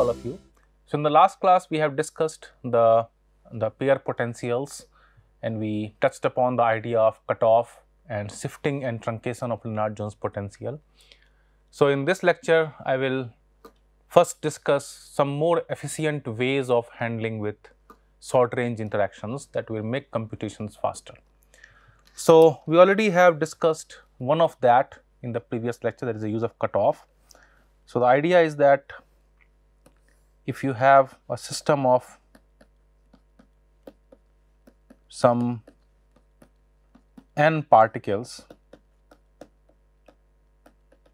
all of you. So, in the last class we have discussed the, the pair potentials and we touched upon the idea of cutoff and sifting and truncation of Leonard-Jones potential. So, in this lecture I will first discuss some more efficient ways of handling with short range interactions that will make computations faster. So, we already have discussed one of that in the previous lecture that is the use of cutoff. So, the idea is that if you have a system of some n particles,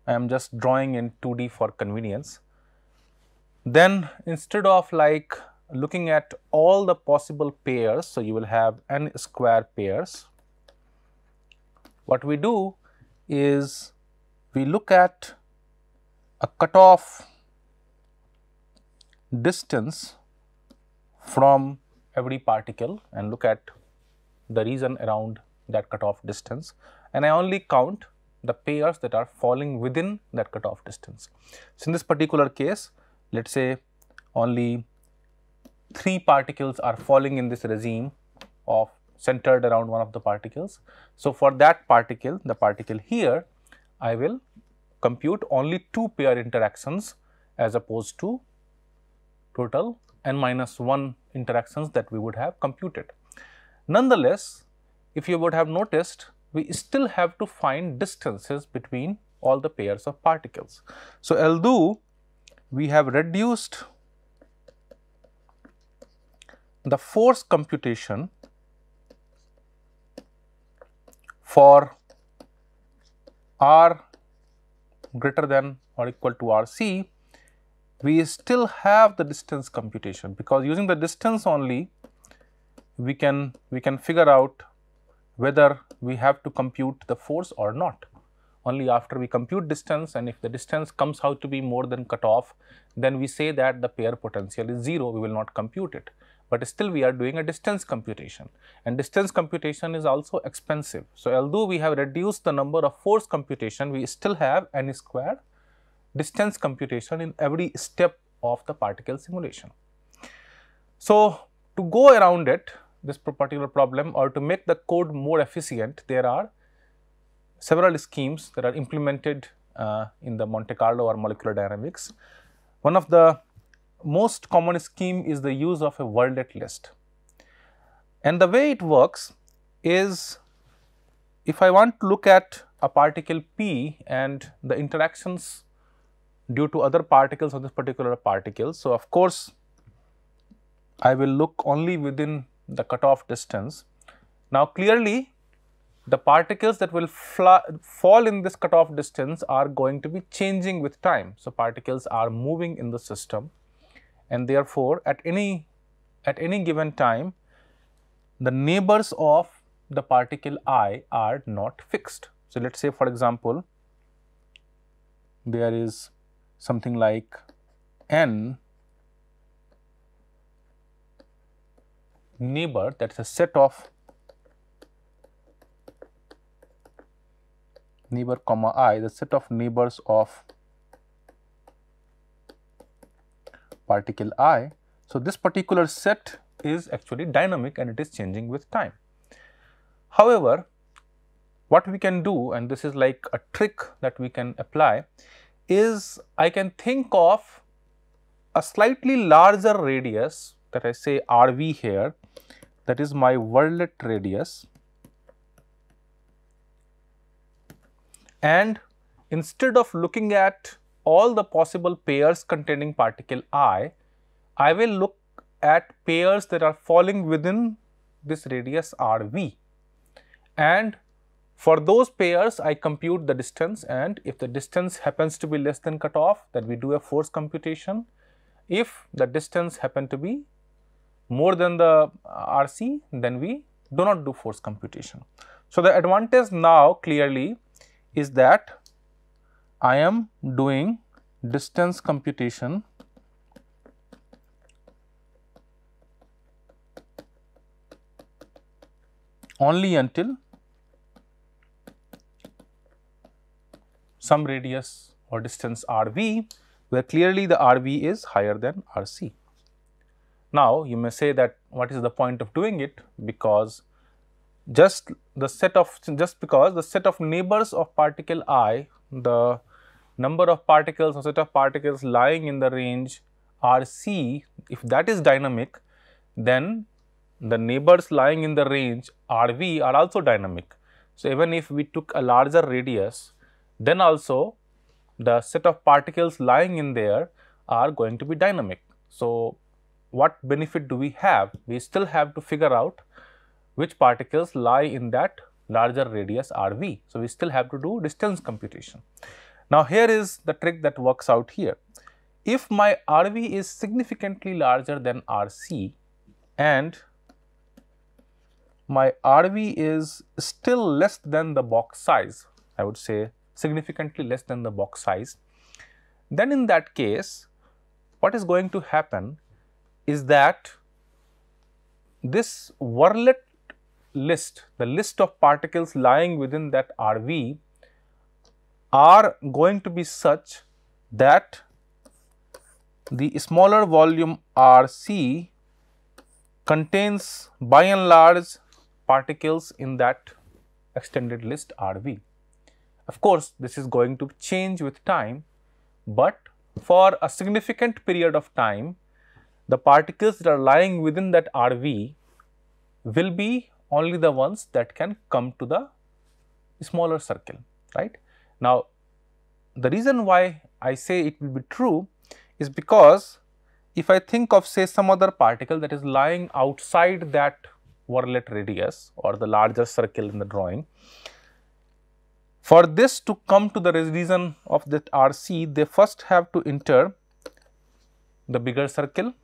I am just drawing in 2D for convenience, then instead of like looking at all the possible pairs, so you will have n square pairs, what we do is we look at a cutoff distance from every particle and look at the region around that cutoff distance and I only count the pairs that are falling within that cutoff distance. So, in this particular case let us say only 3 particles are falling in this regime of centered around one of the particles. So, for that particle the particle here I will compute only 2 pair interactions as opposed to total n minus 1 interactions that we would have computed. Nonetheless, if you would have noticed, we still have to find distances between all the pairs of particles. So, although we have reduced the force computation for r greater than or equal to rc, we still have the distance computation because using the distance only we can we can figure out whether we have to compute the force or not only after we compute distance and if the distance comes out to be more than cutoff, then we say that the pair potential is 0, we will not compute it. But still we are doing a distance computation and distance computation is also expensive. So, although we have reduced the number of force computation, we still have n square distance computation in every step of the particle simulation. So, to go around it, this particular problem or to make the code more efficient, there are several schemes that are implemented uh, in the Monte Carlo or molecular dynamics. One of the most common scheme is the use of a worldlet list. And the way it works is if I want to look at a particle P and the interactions due to other particles of this particular particle. So, of course, I will look only within the cutoff distance. Now, clearly the particles that will fall in this cutoff distance are going to be changing with time. So, particles are moving in the system and therefore, at any at any given time the neighbors of the particle i are not fixed. So, let us say for example, there is something like n neighbor that is a set of neighbor comma i the set of neighbors of particle i. So, this particular set is actually dynamic and it is changing with time. However, what we can do and this is like a trick that we can apply is I can think of a slightly larger radius that I say RV here that is my worldlet radius and instead of looking at all the possible pairs containing particle i, I will look at pairs that are falling within this radius rv and for those pairs, I compute the distance and if the distance happens to be less than cutoff, then we do a force computation. If the distance happen to be more than the RC, then we do not do force computation. So, the advantage now clearly is that I am doing distance computation only until some radius or distance rv where clearly the rv is higher than rc. Now, you may say that what is the point of doing it because just the set of just because the set of neighbors of particle i the number of particles or set of particles lying in the range rc if that is dynamic then the neighbors lying in the range rv are also dynamic. So, even if we took a larger radius then also the set of particles lying in there are going to be dynamic. So, what benefit do we have? We still have to figure out which particles lie in that larger radius r v. So, we still have to do distance computation. Now, here is the trick that works out here. If my r v is significantly larger than r c and my r v is still less than the box size, I would say significantly less than the box size, then in that case what is going to happen is that this Verlet list, the list of particles lying within that RV are going to be such that the smaller volume RC contains by and large particles in that extended list RV. Of course, this is going to change with time, but for a significant period of time, the particles that are lying within that RV will be only the ones that can come to the smaller circle, right. Now, the reason why I say it will be true is because if I think of say some other particle that is lying outside that Verlet radius or the larger circle in the drawing, for this to come to the region of that RC, they first have to enter the bigger circle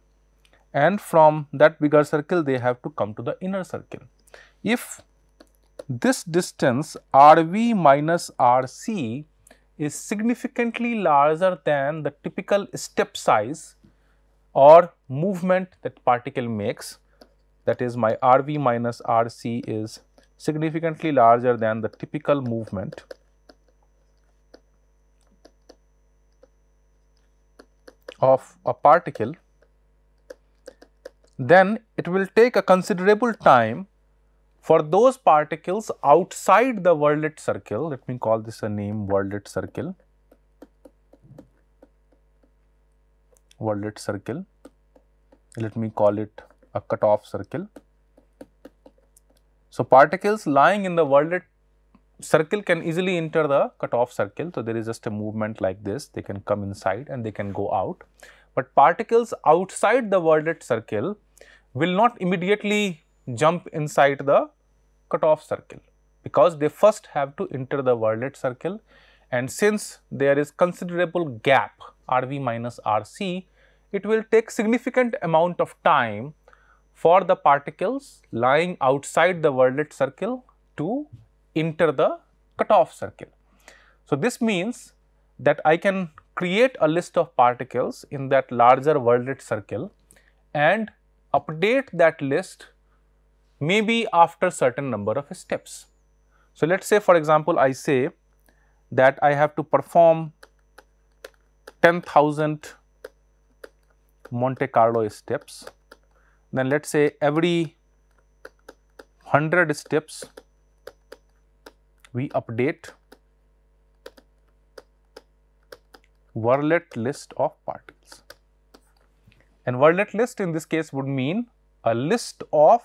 and from that bigger circle they have to come to the inner circle. If this distance RV minus RC is significantly larger than the typical step size or movement that particle makes that is my RV minus RC is significantly larger than the typical movement of a particle, then it will take a considerable time for those particles outside the worldlet circle, let me call this a name worldlet circle, worldlet circle, let me call it a cutoff circle. So, particles lying in the worlded circle can easily enter the cutoff circle. So, there is just a movement like this, they can come inside and they can go out. But particles outside the worlded circle will not immediately jump inside the cutoff circle because they first have to enter the worlded circle and since there is considerable gap rv minus rc, it will take significant amount of time for the particles lying outside the worldlet circle to enter the cutoff circle. So, this means that I can create a list of particles in that larger worldlet circle and update that list maybe after certain number of steps. So, let us say for example, I say that I have to perform 10,000 Monte Carlo steps then let us say every 100 steps we update verlet list of particles. And verlet list in this case would mean a list of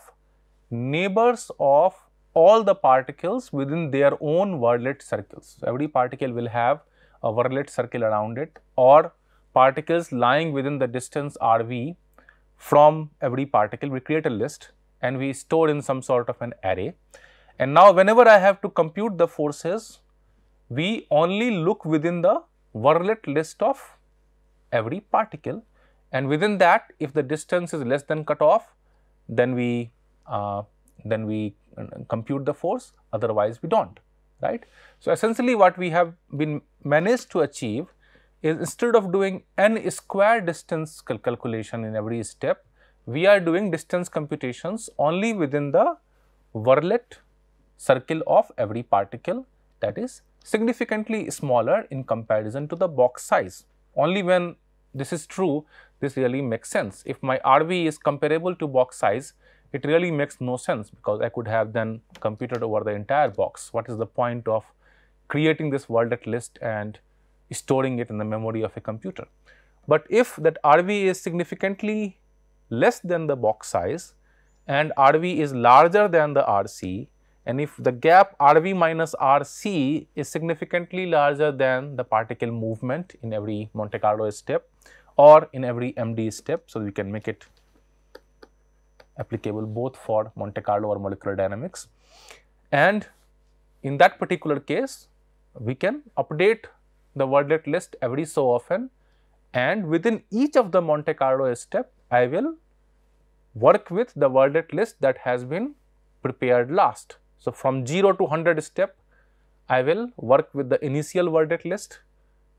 neighbors of all the particles within their own verlet circles. So, every particle will have a verlet circle around it or particles lying within the distance r v from every particle, we create a list and we store in some sort of an array. And now whenever I have to compute the forces, we only look within the Verlet list of every particle and within that if the distance is less than cutoff, then we uh, then we uh, compute the force otherwise we do not right. So, essentially what we have been managed to achieve is instead of doing n square distance cal calculation in every step, we are doing distance computations only within the verlet circle of every particle that is significantly smaller in comparison to the box size. Only when this is true, this really makes sense. If my RV is comparable to box size, it really makes no sense because I could have then computed over the entire box. What is the point of creating this worldlet list and storing it in the memory of a computer. But if that RV is significantly less than the box size and RV is larger than the RC and if the gap RV minus RC is significantly larger than the particle movement in every Monte Carlo step or in every MD step. So, we can make it applicable both for Monte Carlo or molecular dynamics. And in that particular case, we can update the wordlet list every so often and within each of the Monte Carlo step, I will work with the wordlet list that has been prepared last. So, from 0 to 100 step, I will work with the initial wordlet list,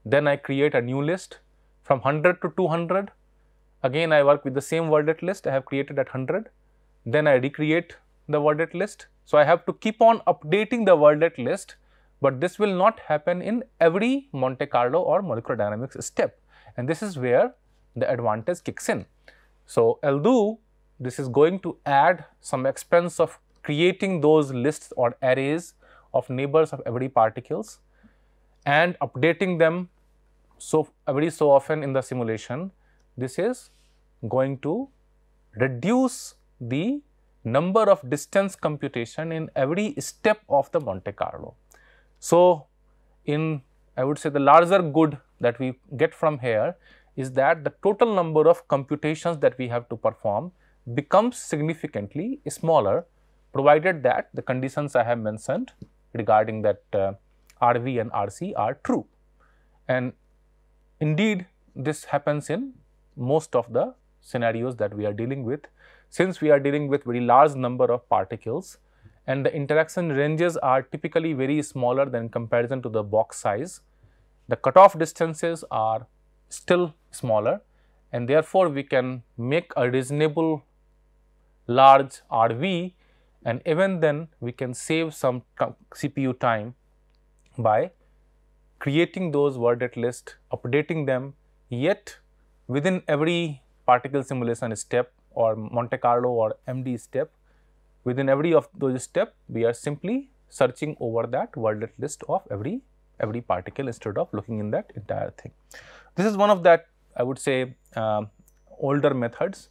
then I create a new list. From 100 to 200, again I work with the same wordlet list I have created at 100, then I recreate the wordlet list. So, I have to keep on updating the wordlet list but this will not happen in every Monte Carlo or molecular dynamics step. And this is where the advantage kicks in. So, although this is going to add some expense of creating those lists or arrays of neighbors of every particles and updating them so every so often in the simulation, this is going to reduce the number of distance computation in every step of the Monte Carlo. So, in I would say the larger good that we get from here is that the total number of computations that we have to perform becomes significantly smaller provided that the conditions I have mentioned regarding that uh, RV and RC are true. And indeed, this happens in most of the scenarios that we are dealing with. Since we are dealing with very large number of particles, and the interaction ranges are typically very smaller than comparison to the box size. The cutoff distances are still smaller and therefore, we can make a reasonable large RV and even then we can save some CPU time by creating those worded list, updating them yet within every particle simulation step or Monte Carlo or MD step, Within every of those step, we are simply searching over that wordlet list of every every particle instead of looking in that entire thing. This is one of that I would say uh, older methods.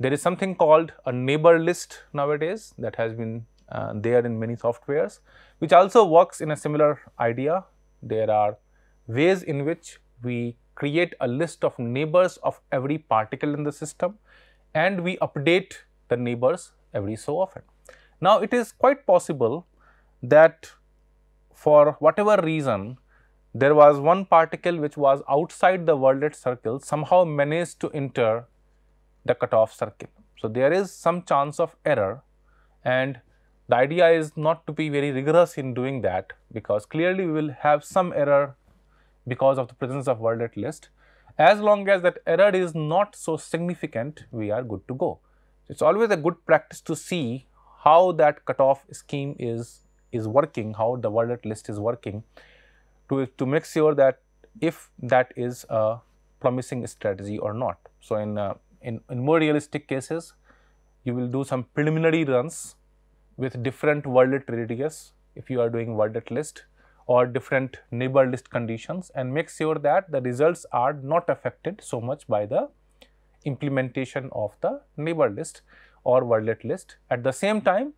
There is something called a neighbor list nowadays that has been uh, there in many softwares, which also works in a similar idea. There are ways in which we create a list of neighbors of every particle in the system and we update the neighbors every so often. Now, it is quite possible that for whatever reason, there was one particle which was outside the worldlet circle somehow managed to enter the cutoff circle. So, there is some chance of error and the idea is not to be very rigorous in doing that because clearly we will have some error because of the presence of worldlet list. As long as that error is not so significant, we are good to go. It is always a good practice to see how that cutoff scheme is is working, how the wallet list is working to, to make sure that if that is a promising strategy or not. So, in, uh, in, in more realistic cases, you will do some preliminary runs with different wallet radius if you are doing wallet list or different neighbor list conditions and make sure that the results are not affected so much by the implementation of the neighbor list or wordlet list. At the same time,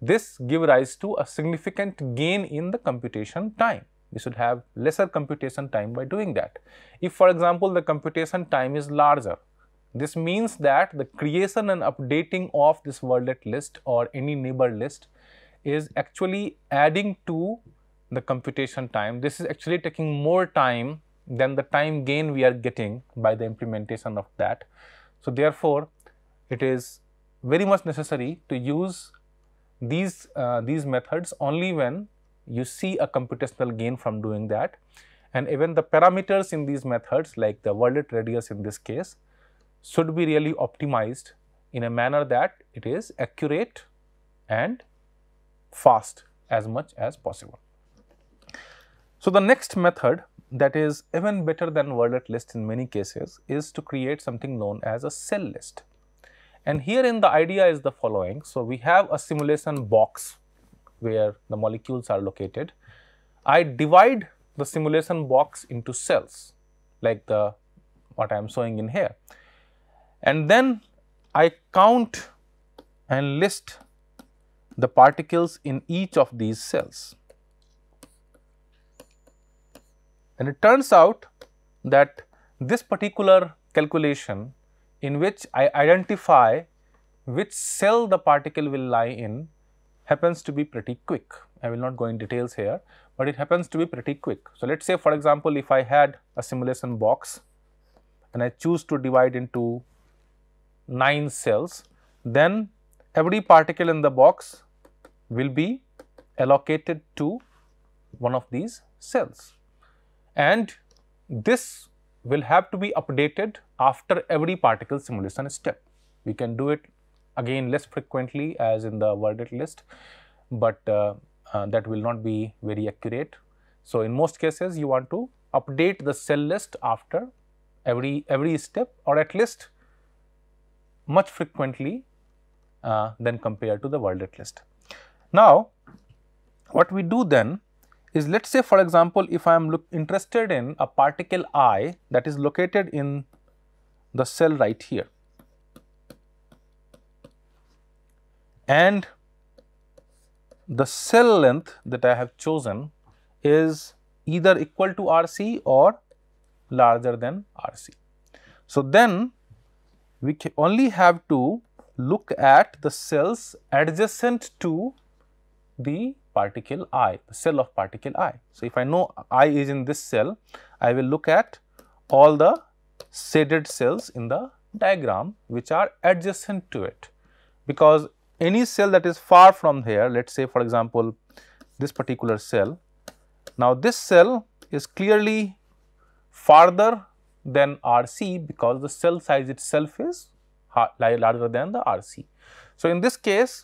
this give rise to a significant gain in the computation time. We should have lesser computation time by doing that. If for example, the computation time is larger, this means that the creation and updating of this wordlet list or any neighbor list is actually adding to the computation time. This is actually taking more time than the time gain we are getting by the implementation of that. So, therefore, it is very much necessary to use these, uh, these methods only when you see a computational gain from doing that and even the parameters in these methods like the worlet radius in this case should be really optimized in a manner that it is accurate and fast as much as possible. So, the next method that is even better than wordlet list in many cases is to create something known as a cell list. And here in the idea is the following. So, we have a simulation box where the molecules are located. I divide the simulation box into cells like the what I am showing in here. And then I count and list the particles in each of these cells. And it turns out that this particular calculation in which I identify which cell the particle will lie in happens to be pretty quick. I will not go in details here, but it happens to be pretty quick. So, let us say for example, if I had a simulation box and I choose to divide into 9 cells, then every particle in the box will be allocated to one of these cells. And this will have to be updated after every particle simulation step. We can do it again less frequently as in the worded list, but uh, uh, that will not be very accurate. So, in most cases you want to update the cell list after every, every step or at least much frequently uh, than compared to the worded list. Now, what we do then is let's say for example, if I am interested in a particle i that is located in the cell right here and the cell length that I have chosen is either equal to RC or larger than RC. So, then we only have to look at the cells adjacent to the particle i, cell of particle i. So, if I know i is in this cell, I will look at all the shaded cells in the diagram which are adjacent to it. Because any cell that is far from here, let us say for example, this particular cell. Now, this cell is clearly farther than RC because the cell size itself is larger than the RC. So, in this case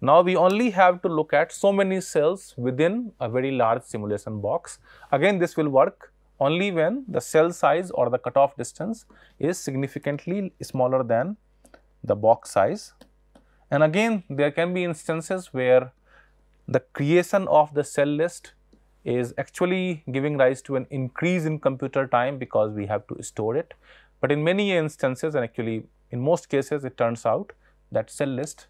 now we only have to look at so many cells within a very large simulation box. Again, this will work only when the cell size or the cutoff distance is significantly smaller than the box size. And again, there can be instances where the creation of the cell list is actually giving rise to an increase in computer time because we have to store it. But in many instances and actually in most cases, it turns out that cell list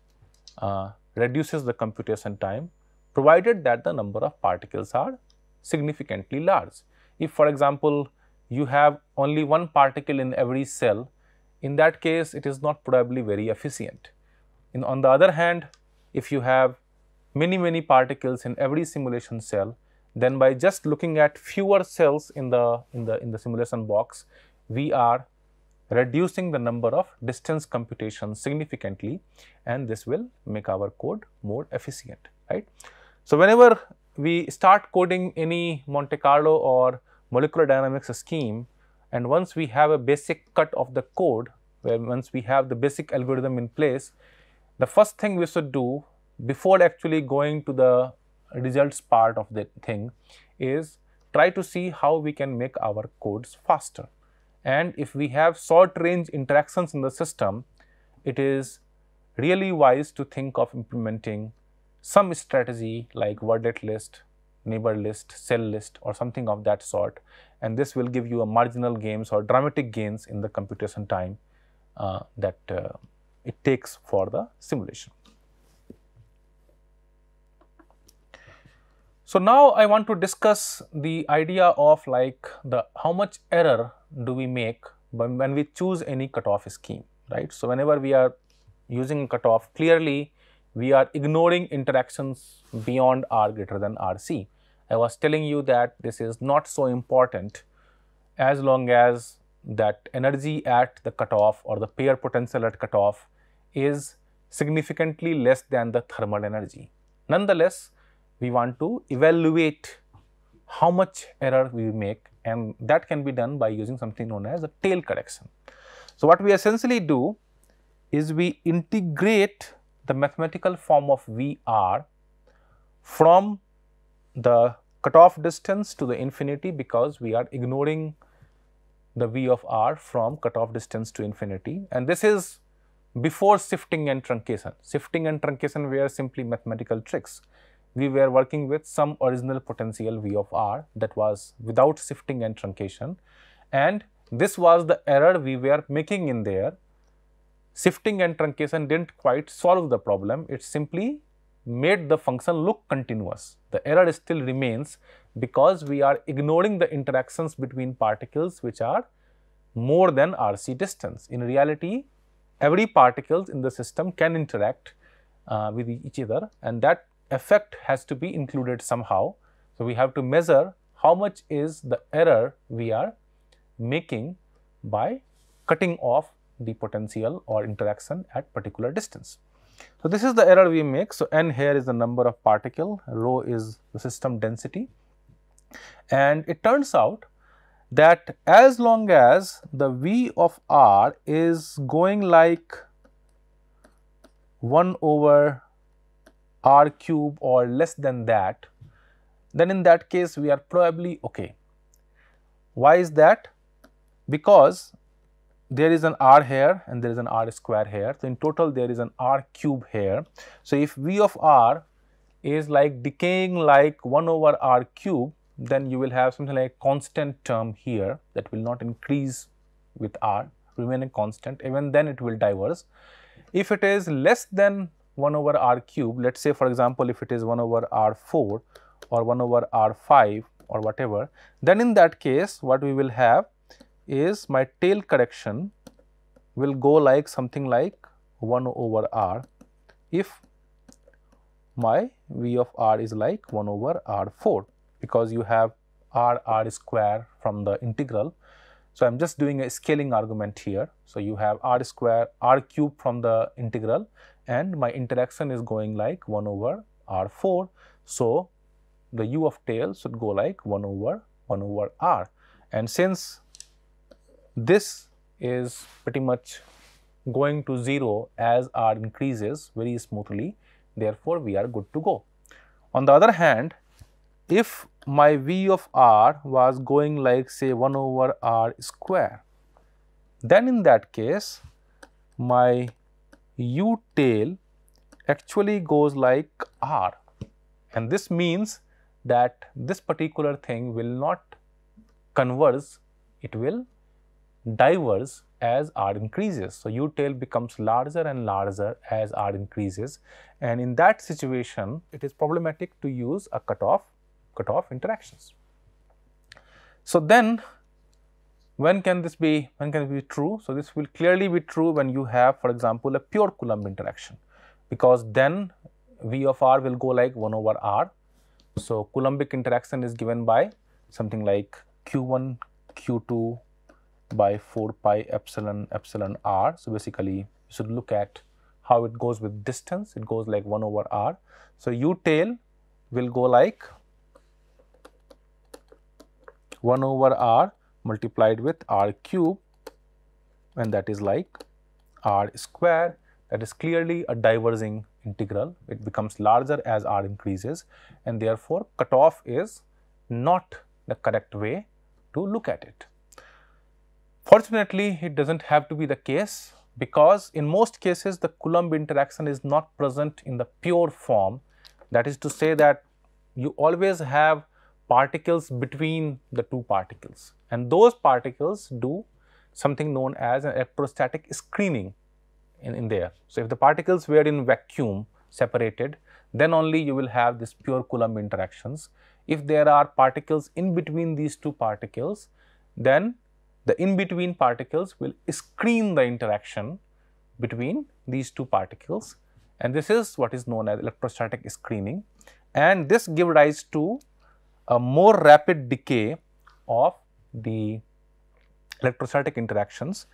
uh, reduces the computation time provided that the number of particles are significantly large. If for example, you have only one particle in every cell, in that case it is not probably very efficient. In, on the other hand, if you have many many particles in every simulation cell, then by just looking at fewer cells in the in the in the simulation box, we are reducing the number of distance computations significantly and this will make our code more efficient, right. So, whenever we start coding any Monte Carlo or molecular dynamics scheme and once we have a basic cut of the code, where once we have the basic algorithm in place, the first thing we should do before actually going to the results part of the thing is try to see how we can make our codes faster and if we have short range interactions in the system, it is really wise to think of implementing some strategy like verdet list, neighbor list, cell list or something of that sort. And this will give you a marginal gains or dramatic gains in the computation time uh, that uh, it takes for the simulation. So now I want to discuss the idea of like the how much error do we make when we choose any cutoff scheme, right. So whenever we are using cutoff clearly we are ignoring interactions beyond R greater than RC. I was telling you that this is not so important as long as that energy at the cutoff or the pair potential at cutoff is significantly less than the thermal energy. Nonetheless, we want to evaluate how much error we make and that can be done by using something known as a tail correction. So, what we essentially do is we integrate the mathematical form of VR from the cutoff distance to the infinity because we are ignoring the V of R from cutoff distance to infinity and this is before shifting and truncation. Shifting and truncation were simply mathematical tricks we were working with some original potential V of r that was without shifting and truncation and this was the error we were making in there. Shifting and truncation didn't quite solve the problem, it simply made the function look continuous. The error still remains because we are ignoring the interactions between particles which are more than RC distance. In reality, every particles in the system can interact uh, with each other and that effect has to be included somehow. So, we have to measure how much is the error we are making by cutting off the potential or interaction at particular distance. So, this is the error we make. So, n here is the number of particle, rho is the system density and it turns out that as long as the V of r is going like 1 over r cube or less than that, then in that case we are probably okay. Why is that? Because there is an r here and there is an r square here. So, in total there is an r cube here. So, if v of r is like decaying like 1 over r cube, then you will have something like constant term here that will not increase with r, remaining constant, even then it will diverge. If it is less than 1 over r cube, let us say for example, if it is 1 over r 4 or 1 over r 5 or whatever, then in that case what we will have is my tail correction will go like something like 1 over r if my v of r is like 1 over r 4 because you have r r square from the integral. So, I am just doing a scaling argument here. So, you have r square r cube from the integral and my interaction is going like 1 over r4. So, the u of tail should go like 1 over 1 over r and since this is pretty much going to 0 as r increases very smoothly therefore we are good to go. On the other hand if my v of r was going like say 1 over r square then in that case my u tail actually goes like r and this means that this particular thing will not converge, it will diverge as r increases. So, u tail becomes larger and larger as r increases and in that situation it is problematic to use a cutoff cutoff interactions. So, then when can this be, when can it be true? So, this will clearly be true when you have for example, a pure Coulomb interaction because then V of r will go like 1 over r. So, Coulombic interaction is given by something like q1 q2 by 4 pi epsilon epsilon r. So, basically you should look at how it goes with distance, it goes like 1 over r. So, u tail will go like 1 over r multiplied with r cube and that is like r square that is clearly a diverging integral. It becomes larger as r increases and therefore cutoff is not the correct way to look at it. Fortunately, it does not have to be the case because in most cases the Coulomb interaction is not present in the pure form. That is to say that you always have particles between the two particles. And those particles do something known as an electrostatic screening in, in there. So, if the particles were in vacuum separated, then only you will have this pure Coulomb interactions. If there are particles in between these two particles, then the in between particles will screen the interaction between these two particles and this is what is known as electrostatic screening and this gives rise to a more rapid decay of the electrostatic interactions,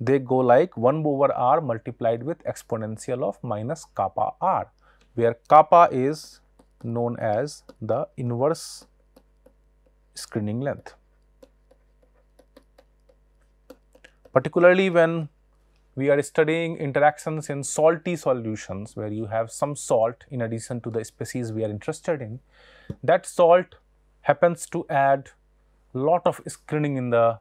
they go like 1 over r multiplied with exponential of minus kappa r, where kappa is known as the inverse screening length. Particularly when we are studying interactions in salty solutions where you have some salt in addition to the species we are interested in, that salt happens to add lot of screening in the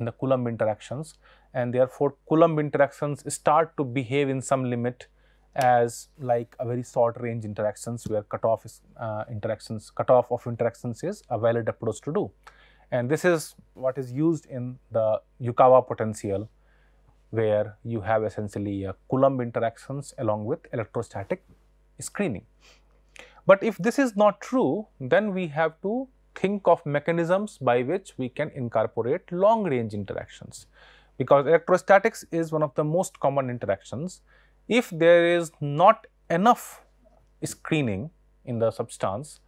in the Coulomb interactions and therefore Coulomb interactions start to behave in some limit as like a very short range interactions where cutoff is uh, interactions cutoff of interactions is a valid approach to do. And this is what is used in the Yukawa potential where you have essentially a Coulomb interactions along with electrostatic screening. But if this is not true, then we have to think of mechanisms by which we can incorporate long range interactions because electrostatics is one of the most common interactions. If there is not enough screening in the substance,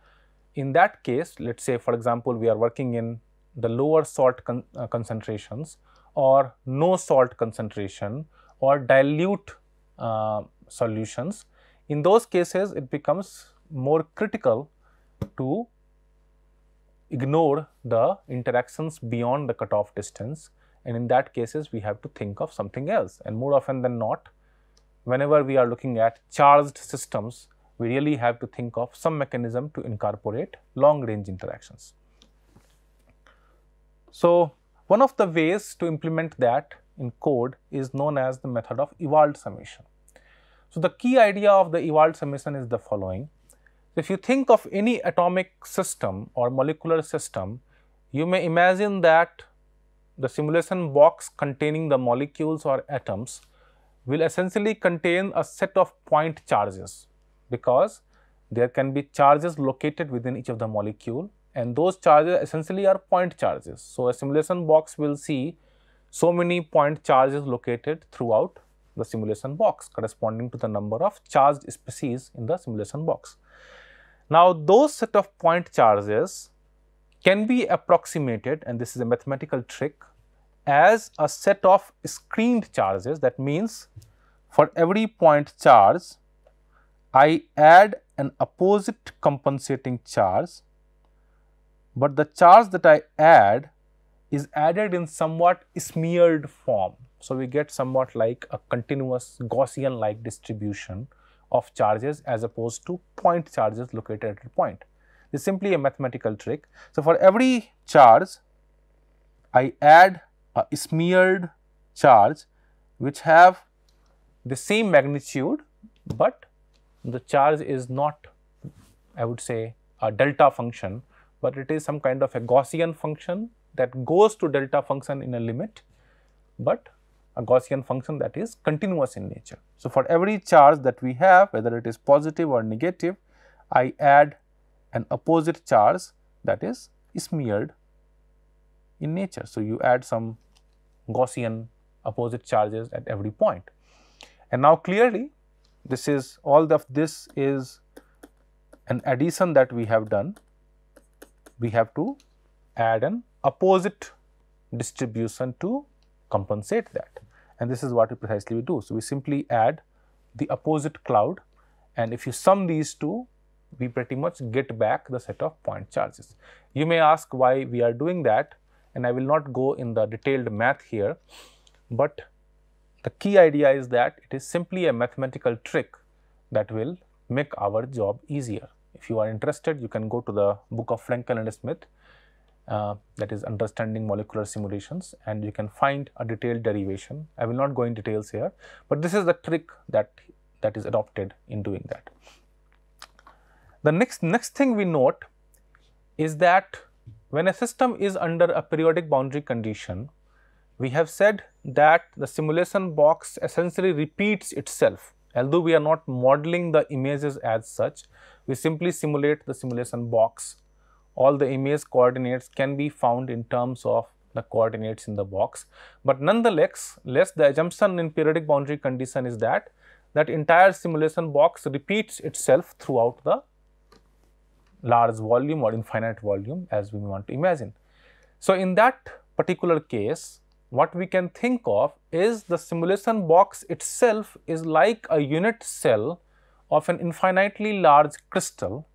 in that case let us say for example, we are working in the lower salt con uh, concentrations or no salt concentration or dilute uh, solutions. In those cases, it becomes more critical to ignore the interactions beyond the cutoff distance and in that cases we have to think of something else and more often than not whenever we are looking at charged systems we really have to think of some mechanism to incorporate long range interactions. So, one of the ways to implement that in code is known as the method of evolved summation. So, the key idea of the evolved summation is the following so, if you think of any atomic system or molecular system, you may imagine that the simulation box containing the molecules or atoms will essentially contain a set of point charges because there can be charges located within each of the molecule and those charges essentially are point charges. So, a simulation box will see so many point charges located throughout the simulation box corresponding to the number of charged species in the simulation box. Now, those set of point charges can be approximated, and this is a mathematical trick, as a set of screened charges. That means, for every point charge, I add an opposite compensating charge, but the charge that I add is added in somewhat smeared form. So, we get somewhat like a continuous Gaussian like distribution of charges as opposed to point charges located at a point. is simply a mathematical trick. So, for every charge, I add a smeared charge which have the same magnitude, but the charge is not, I would say, a delta function, but it is some kind of a Gaussian function that goes to delta function in a limit, but a Gaussian function that is continuous in nature. So, for every charge that we have whether it is positive or negative, I add an opposite charge that is smeared in nature. So, you add some Gaussian opposite charges at every point. And now clearly this is all of this is an addition that we have done. We have to add an opposite distribution to compensate that and this is what we precisely we do. So, we simply add the opposite cloud and if you sum these two, we pretty much get back the set of point charges. You may ask why we are doing that and I will not go in the detailed math here, but the key idea is that it is simply a mathematical trick that will make our job easier. If you are interested, you can go to the book of Franklin and Smith uh, that is understanding molecular simulations and you can find a detailed derivation. I will not go in details here, but this is the trick that that is adopted in doing that. The next, next thing we note is that when a system is under a periodic boundary condition, we have said that the simulation box essentially repeats itself. Although we are not modeling the images as such, we simply simulate the simulation box all the image coordinates can be found in terms of the coordinates in the box. But nonetheless, less the assumption in periodic boundary condition is that that entire simulation box repeats itself throughout the large volume or infinite volume as we want to imagine. So, in that particular case, what we can think of is the simulation box itself is like a unit cell of an infinitely large crystal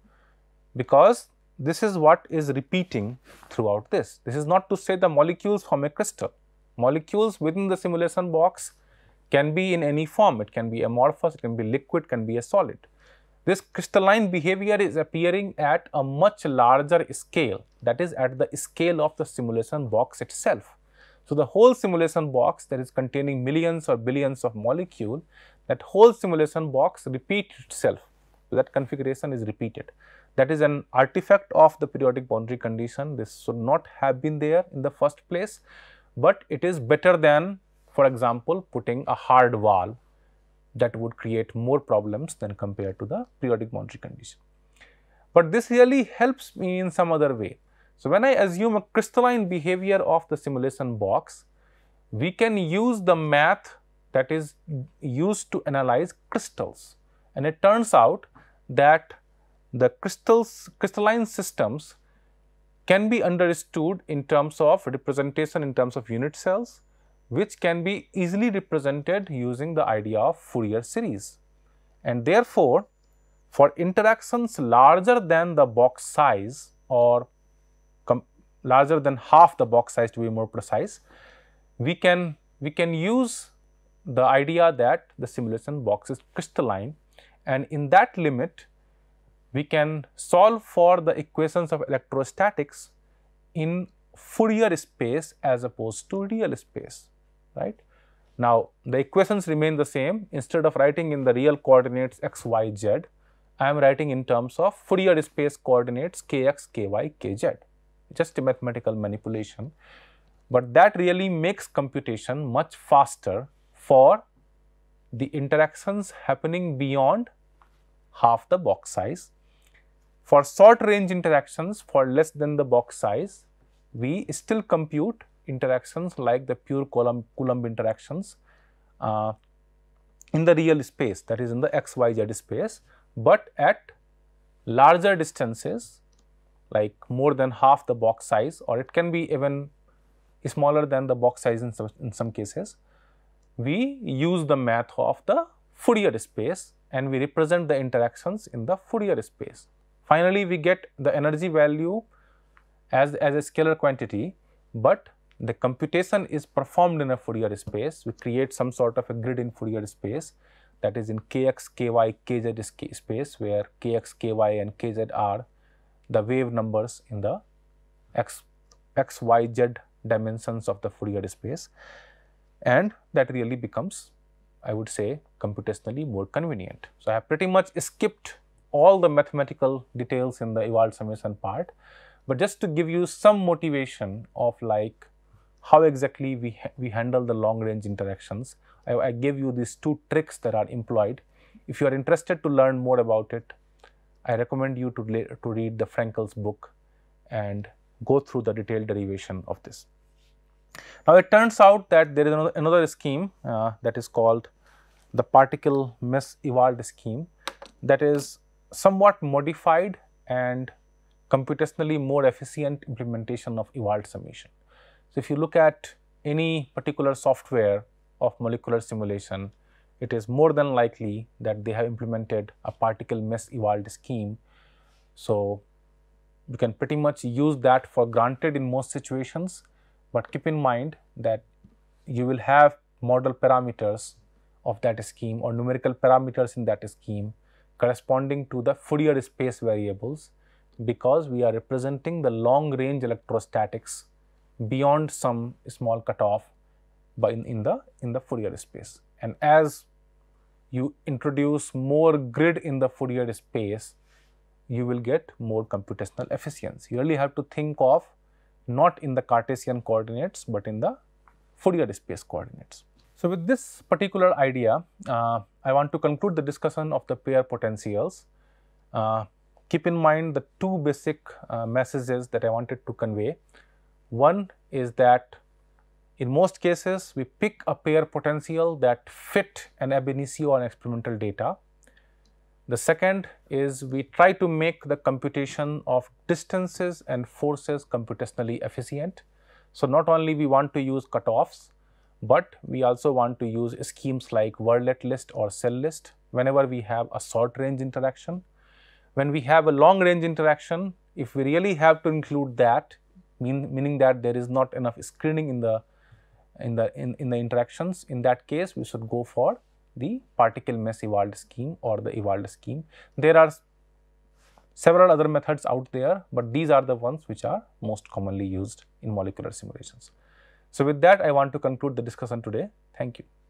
because this is what is repeating throughout this. This is not to say the molecules form a crystal. Molecules within the simulation box can be in any form. It can be amorphous, it can be liquid, can be a solid. This crystalline behavior is appearing at a much larger scale, that is at the scale of the simulation box itself. So, the whole simulation box that is containing millions or billions of molecule, that whole simulation box repeats itself. So, that configuration is repeated that is an artifact of the periodic boundary condition. This should not have been there in the first place, but it is better than for example, putting a hard wall that would create more problems than compared to the periodic boundary condition. But this really helps me in some other way. So, when I assume a crystalline behavior of the simulation box, we can use the math that is used to analyze crystals. And it turns out that the crystals, crystalline systems can be understood in terms of representation in terms of unit cells, which can be easily represented using the idea of Fourier series. And therefore, for interactions larger than the box size or larger than half the box size to be more precise, we can, we can use the idea that the simulation box is crystalline and in that limit, we can solve for the equations of electrostatics in Fourier space as opposed to real space, right. Now, the equations remain the same instead of writing in the real coordinates x, y, z, I am writing in terms of Fourier space coordinates kx, ky, kz, just a mathematical manipulation. But that really makes computation much faster for the interactions happening beyond half the box size for short range interactions for less than the box size, we still compute interactions like the pure Coulomb, Coulomb interactions uh, in the real space that is in the x, y, z space, but at larger distances like more than half the box size or it can be even smaller than the box size in some, in some cases, we use the math of the Fourier space and we represent the interactions in the Fourier space. Finally, we get the energy value as, as a scalar quantity, but the computation is performed in a Fourier space. We create some sort of a grid in Fourier space that is in kx, ky, kz space where kx, ky and kz are the wave numbers in the x, x, y, z dimensions of the Fourier space and that really becomes I would say computationally more convenient. So, I have pretty much skipped all the mathematical details in the evolved summation part, but just to give you some motivation of like how exactly we, ha we handle the long range interactions, I, I gave you these two tricks that are employed. If you are interested to learn more about it, I recommend you to, to read the Frankel's book and go through the detailed derivation of this. Now, it turns out that there is another scheme uh, that is called the particle miss evolved scheme that is somewhat modified and computationally more efficient implementation of evolved summation. So, if you look at any particular software of molecular simulation, it is more than likely that they have implemented a particle mesh evolved scheme. So, you can pretty much use that for granted in most situations, but keep in mind that you will have model parameters of that scheme or numerical parameters in that scheme corresponding to the Fourier space variables because we are representing the long range electrostatics beyond some small cutoff by in, in the in the Fourier space. And as you introduce more grid in the Fourier space, you will get more computational efficiency. You really have to think of not in the Cartesian coordinates, but in the Fourier space coordinates. So, with this particular idea, uh, I want to conclude the discussion of the pair potentials. Uh, keep in mind the two basic uh, messages that I wanted to convey. One is that in most cases, we pick a pair potential that fit an ab initio and experimental data. The second is we try to make the computation of distances and forces computationally efficient. So, not only we want to use cutoffs, but we also want to use schemes like wordlet list or cell list whenever we have a short range interaction. When we have a long range interaction, if we really have to include that, mean, meaning that there is not enough screening in the in the in, in the interactions, in that case we should go for the particle mesh evolved scheme or the evolved scheme. There are several other methods out there, but these are the ones which are most commonly used in molecular simulations. So with that, I want to conclude the discussion today. Thank you.